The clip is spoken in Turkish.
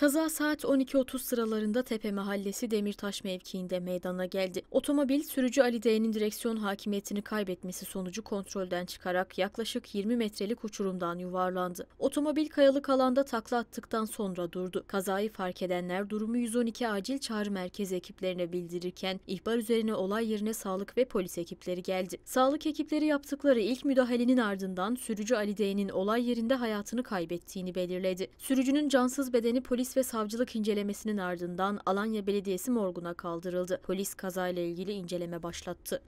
Kaza saat 12.30 sıralarında Tepe Mahallesi Demirtaş mevkiinde meydana geldi. Otomobil sürücü Ali D'nin direksiyon hakimiyetini kaybetmesi sonucu kontrolden çıkarak yaklaşık 20 metrelik uçurumdan yuvarlandı. Otomobil kayalık alanda takla attıktan sonra durdu. Kazayı fark edenler durumu 112 acil çağrı merkezi ekiplerine bildirirken ihbar üzerine olay yerine sağlık ve polis ekipleri geldi. Sağlık ekipleri yaptıkları ilk müdahalenin ardından sürücü Ali D'nin olay yerinde hayatını kaybettiğini belirledi. Sürücünün cansız bedeni polis polis ve savcılık incelemesinin ardından Alanya Belediyesi morguna kaldırıldı. Polis kazayla ilgili inceleme başlattı.